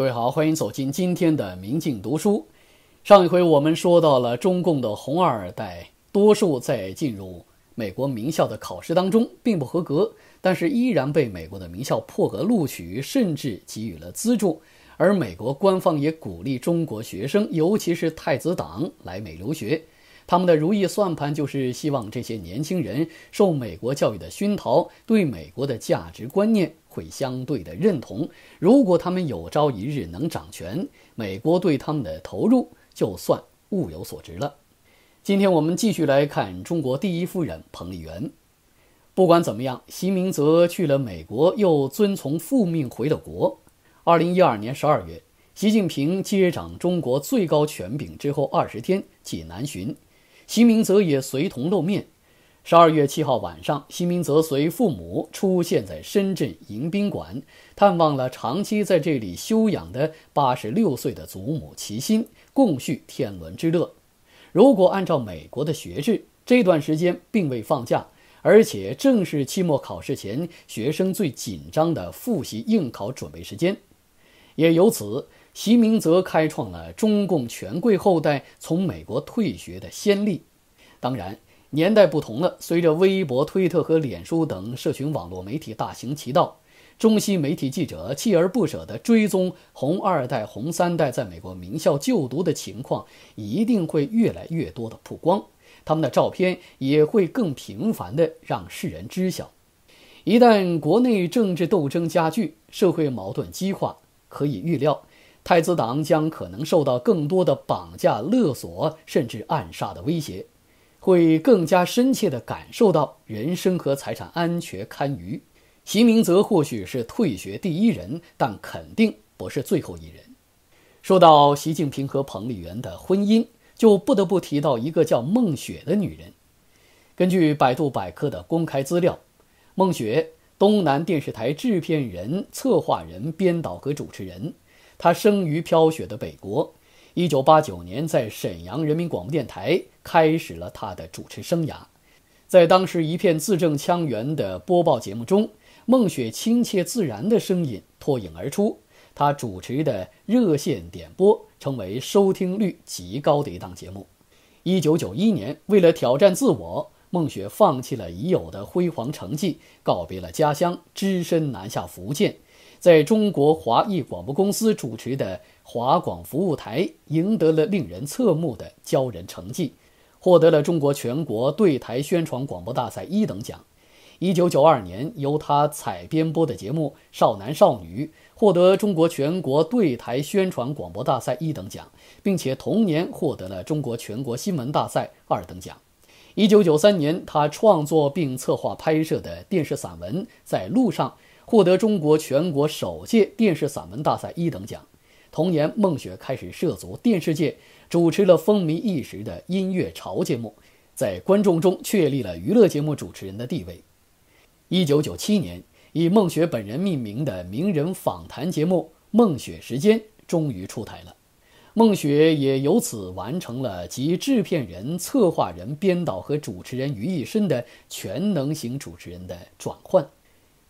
各位好，欢迎走进今天的《明镜读书》。上一回我们说到了中共的红二代，多数在进入美国名校的考试当中并不合格，但是依然被美国的名校破格录取，甚至给予了资助。而美国官方也鼓励中国学生，尤其是太子党来美留学。他们的如意算盘就是希望这些年轻人受美国教育的熏陶，对美国的价值观念会相对的认同。如果他们有朝一日能掌权，美国对他们的投入就算物有所值了。今天我们继续来看中国第一夫人彭丽媛。不管怎么样，习明泽去了美国，又遵从父命回了国。二零一二年十二月，习近平接掌中国最高权柄之后二十天，济南巡。席明泽也随同露面。十二月七号晚上，席明泽随父母出现在深圳迎宾馆，探望了长期在这里休养的八十六岁的祖母齐心，共叙天伦之乐。如果按照美国的学制，这段时间并未放假，而且正是期末考试前学生最紧张的复习应考准备时间，也由此。习明泽开创了中共权贵后代从美国退学的先例。当然，年代不同了。随着微博、推特和脸书等社群网络媒体大行其道，中西媒体记者锲而不舍地追踪“红二代”“红三代”在美国名校就读的情况，一定会越来越多地曝光。他们的照片也会更频繁地让世人知晓。一旦国内政治斗争加剧，社会矛盾激化，可以预料。太子党将可能受到更多的绑架、勒索甚至暗杀的威胁，会更加深切地感受到人身和财产安全堪虞。席明泽或许是退学第一人，但肯定不是最后一人。说到习近平和彭丽媛的婚姻，就不得不提到一个叫孟雪的女人。根据百度百科的公开资料，孟雪，东南电视台制片人、策划人、编导和主持人。他生于飘雪的北国，一九八九年在沈阳人民广播电台开始了他的主持生涯。在当时一片字正腔圆的播报节目中，孟雪亲切自然的声音脱颖而出。他主持的热线点播成为收听率极高的一档节目。一九九一年，为了挑战自我，孟雪放弃了已有的辉煌成绩，告别了家乡，只身南下福建。在中国华裔广播公司主持的华广服务台，赢得了令人侧目的骄人成绩，获得了中国全国对台宣传广播大赛一等奖。一九九二年，由他采编播的节目《少男少女》获得中国全国对台宣传广播大赛一等奖，并且同年获得了中国全国新闻大赛二等奖。一九九三年，他创作并策划拍摄的电视散文《在路上》。获得中国全国首届电视散文大赛一等奖。同年，孟雪开始涉足电视界，主持了风靡一时的音乐潮节目，在观众中确立了娱乐节目主持人的地位。1997年，以孟雪本人命名的名人访谈节目《孟雪时间》终于出台了，孟雪也由此完成了集制片人、策划人、编导和主持人于一身的全能型主持人的转换。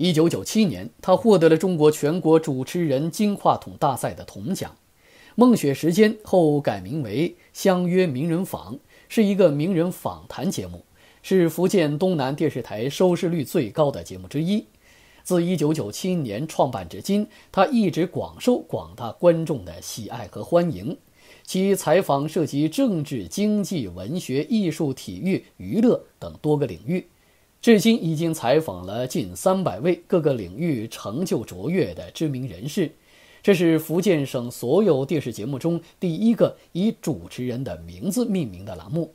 一九九七年，他获得了中国全国主持人金话筒大赛的铜奖。《梦雪时间》后改名为《相约名人坊》，是一个名人访谈节目，是福建东南电视台收视率最高的节目之一。自一九九七年创办至今，他一直广受广大观众的喜爱和欢迎。其采访涉及政治、经济、文学、艺术、体育、娱乐等多个领域。至今已经采访了近三百位各个领域成就卓越的知名人士，这是福建省所有电视节目中第一个以主持人的名字命名的栏目。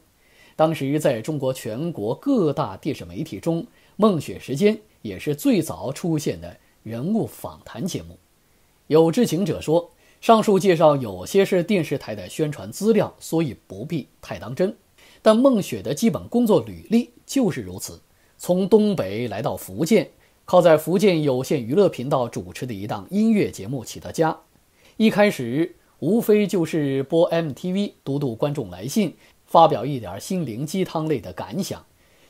当时在中国全国各大电视媒体中，《梦雪时间》也是最早出现的人物访谈节目。有知情者说，上述介绍有些是电视台的宣传资料，所以不必太当真。但孟雪的基本工作履历就是如此。从东北来到福建，靠在福建有线娱乐频道主持的一档音乐节目起的家。一开始无非就是播 MTV、读读观众来信、发表一点心灵鸡汤类的感想。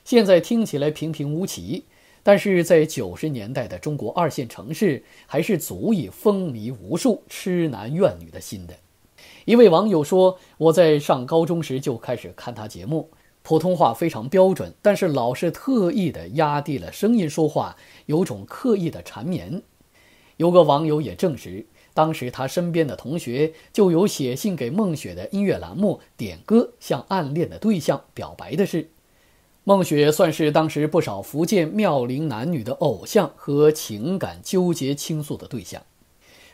现在听起来平平无奇，但是在九十年代的中国二线城市，还是足以风靡无数痴男怨女的心的。一位网友说：“我在上高中时就开始看他节目。”普通话非常标准，但是老是特意的压低了声音说话，有种刻意的缠绵。有个网友也证实，当时他身边的同学就有写信给孟雪的音乐栏目点歌，向暗恋的对象表白的事。孟雪算是当时不少福建妙龄男女的偶像和情感纠结倾诉的对象。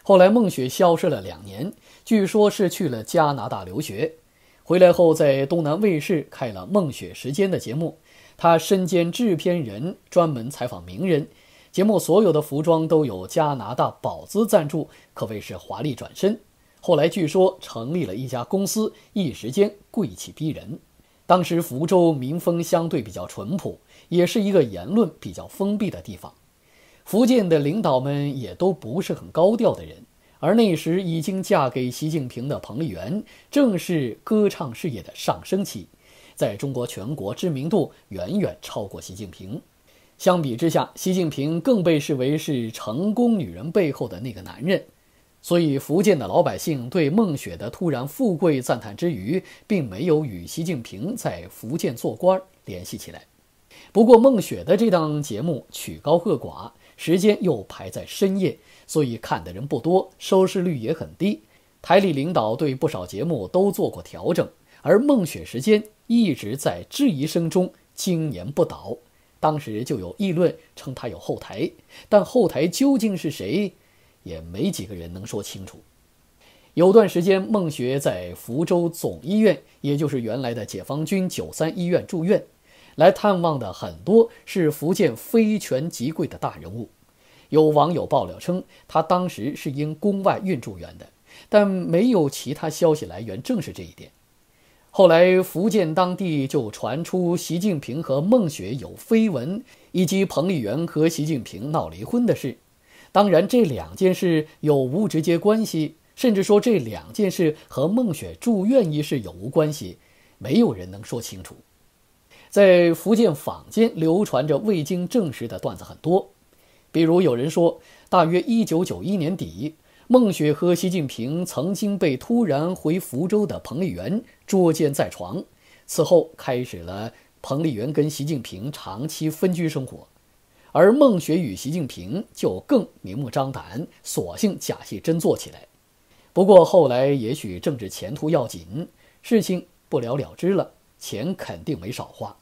后来孟雪消失了两年，据说是去了加拿大留学。回来后，在东南卫视开了《梦雪时间》的节目，他身兼制片人，专门采访名人。节目所有的服装都有加拿大宝姿赞助，可谓是华丽转身。后来据说成立了一家公司，一时间贵气逼人。当时福州民风相对比较淳朴，也是一个言论比较封闭的地方。福建的领导们也都不是很高调的人。而那时已经嫁给习近平的彭丽媛，正是歌唱事业的上升期，在中国全国知名度远远超过习近平。相比之下，习近平更被视为是成功女人背后的那个男人。所以，福建的老百姓对孟雪的突然富贵赞叹之余，并没有与习近平在福建做官联系起来。不过，孟雪的这档节目曲高和寡。时间又排在深夜，所以看的人不多，收视率也很低。台里领导对不少节目都做过调整，而孟雪》时间一直在质疑声中经年不倒。当时就有议论称他有后台，但后台究竟是谁，也没几个人能说清楚。有段时间，孟学在福州总医院，也就是原来的解放军九三医院住院。来探望的很多是福建非权即贵的大人物，有网友爆料称他当时是因宫外孕住院的，但没有其他消息来源证实这一点。后来福建当地就传出习近平和孟雪有绯闻，以及彭丽媛和习近平闹离婚的事。当然，这两件事有无直接关系，甚至说这两件事和孟雪住院一事有无关系，没有人能说清楚。在福建坊间流传着未经证实的段子很多，比如有人说，大约一九九一年底，孟雪和习近平曾经被突然回福州的彭丽媛捉奸在床，此后开始了彭丽媛跟习近平长期分居生活，而孟雪与习近平就更明目张胆，索性假戏真做起来。不过后来也许政治前途要紧，事情不了了之了，钱肯定没少花。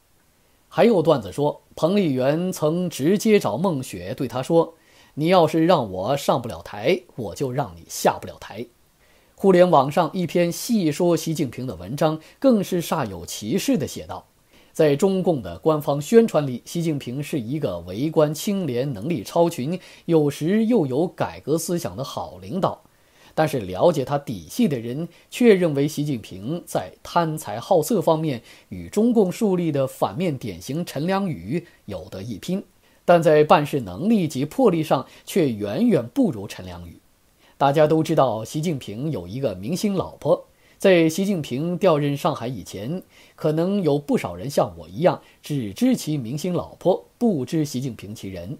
还有段子说，彭丽媛曾直接找孟雪对她说：“你要是让我上不了台，我就让你下不了台。”互联网上一篇细说习近平的文章，更是煞有其事地写道：“在中共的官方宣传里，习近平是一个为官清廉、能力超群，有时又有改革思想的好领导。”但是了解他底细的人却认为，习近平在贪财好色方面与中共树立的反面典型陈良宇有得一拼，但在办事能力及魄力上却远远不如陈良宇。大家都知道，习近平有一个明星老婆。在习近平调任上海以前，可能有不少人像我一样，只知其明星老婆，不知习近平其人。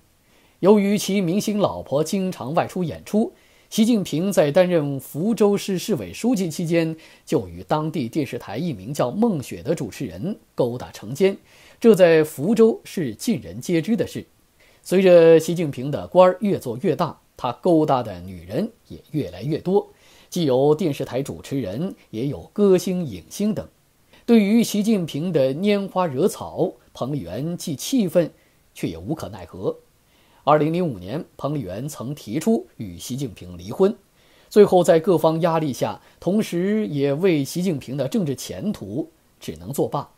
由于其明星老婆经常外出演出。习近平在担任福州市市委书记期间，就与当地电视台一名叫孟雪的主持人勾搭成奸，这在福州是尽人皆知的事。随着习近平的官儿越做越大，他勾搭的女人也越来越多，既有电视台主持人，也有歌星、影星等。对于习近平的拈花惹草，彭丽媛既气愤，却也无可奈何。二零零五年，彭丽媛曾提出与习近平离婚，最后在各方压力下，同时也为习近平的政治前途，只能作罢。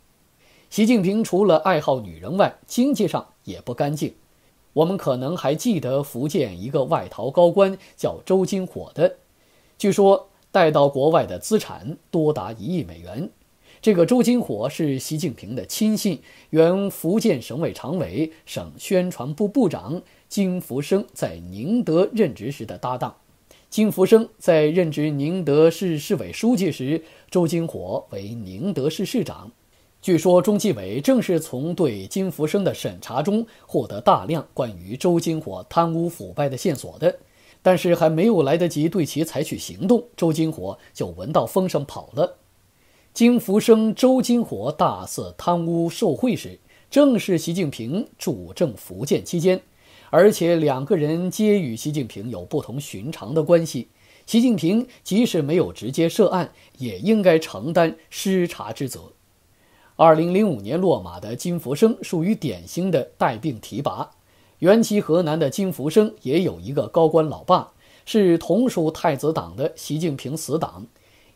习近平除了爱好女人外，经济上也不干净。我们可能还记得福建一个外逃高官叫周金火的，据说带到国外的资产多达一亿美元。这个周金火是习近平的亲信，原福建省委常委、省宣传部部长。金福生在宁德任职时的搭档，金福生在任职宁德市市委书记时，周金火为宁德市市长。据说中纪委正是从对金福生的审查中获得大量关于周金火贪污腐败的线索的，但是还没有来得及对其采取行动，周金火就闻到风声跑了。金福生、周金火大肆贪污受贿时，正是习近平主政福建期间。而且两个人皆与习近平有不同寻常的关系，习近平即使没有直接涉案，也应该承担失察之责。二零零五年落马的金福生属于典型的带病提拔。原籍河南的金福生也有一个高官老爸，是同属太子党的习近平死党。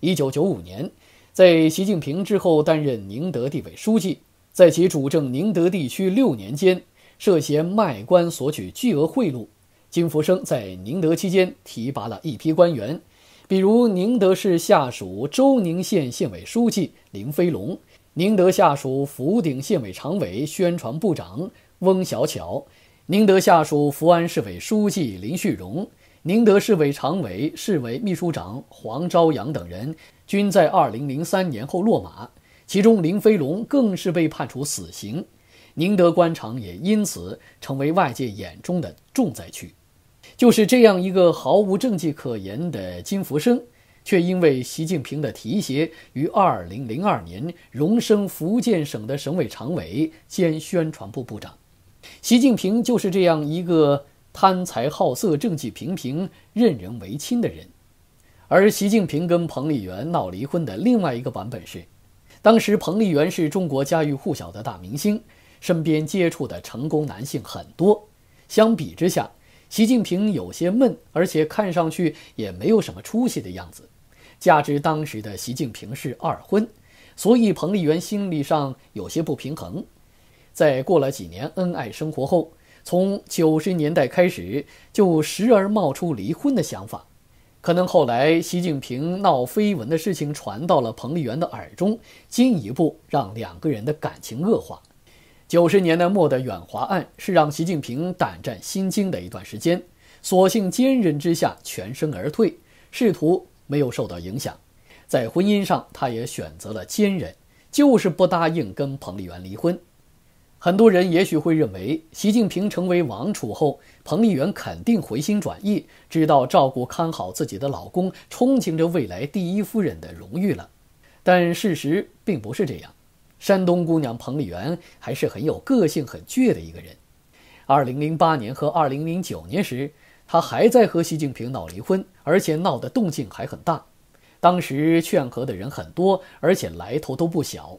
一九九五年，在习近平之后担任宁德地委书记，在其主政宁德地区六年间。涉嫌卖官索取巨额贿赂，金福生在宁德期间提拔了一批官员，比如宁德市下属周宁县县委书记林飞龙、宁德下属福鼎县委常委宣传部长翁小巧、宁德下属福安市委书记林旭荣、宁德市委常委、市委秘书长黄朝阳等人，均在2003年后落马，其中林飞龙更是被判处死刑。宁德官场也因此成为外界眼中的重灾区。就是这样一个毫无政绩可言的金福生，却因为习近平的提携，于二零零二年荣升福建省的省委常委兼宣传部部长。习近平就是这样一个贪财好色、政绩平平、任人唯亲的人。而习近平跟彭丽媛闹离婚的另外一个版本是，当时彭丽媛是中国家喻户晓的大明星。身边接触的成功男性很多，相比之下，习近平有些闷，而且看上去也没有什么出息的样子。加之当时的习近平是二婚，所以彭丽媛心理上有些不平衡。在过了几年恩爱生活后，从九十年代开始就时而冒出离婚的想法。可能后来习近平闹绯闻的事情传到了彭丽媛的耳中，进一步让两个人的感情恶化。九十年代末的远华案是让习近平胆战心惊的一段时间，所幸坚韧之下全身而退，仕途没有受到影响。在婚姻上，他也选择了坚韧，就是不答应跟彭丽媛离婚。很多人也许会认为，习近平成为王储后，彭丽媛肯定回心转意，知道照顾看好自己的老公，憧憬着未来第一夫人的荣誉了。但事实并不是这样。山东姑娘彭丽媛还是很有个性、很倔的一个人。2008年和2009年时，她还在和习近平闹离婚，而且闹的动静还很大。当时劝和的人很多，而且来头都不小。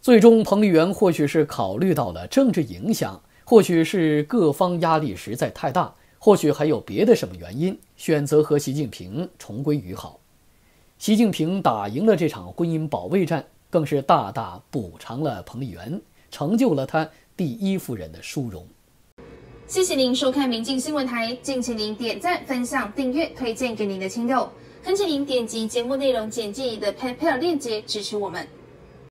最终，彭丽媛或许是考虑到了政治影响，或许是各方压力实在太大，或许还有别的什么原因，选择和习近平重归于好。习近平打赢了这场婚姻保卫战。更是大大补偿了彭丽媛，成就了她第一夫人的殊荣。谢谢您收看明镜新闻台，敬请您点赞、分享、订阅、推荐给您的亲友，恳请您点击节目内容简介里的 PayPal 链接支持我们。